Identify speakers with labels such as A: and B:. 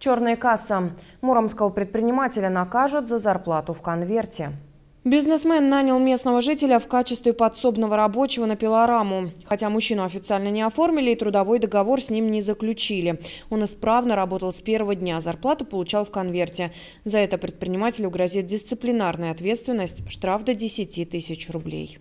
A: Черная касса. Муромского предпринимателя накажут за зарплату в конверте. Бизнесмен нанял местного жителя в качестве подсобного рабочего на пилораму. Хотя мужчину официально не оформили и трудовой договор с ним не заключили. Он исправно работал с первого дня, зарплату получал в конверте. За это предпринимателю грозит дисциплинарная ответственность, штраф до 10 тысяч рублей.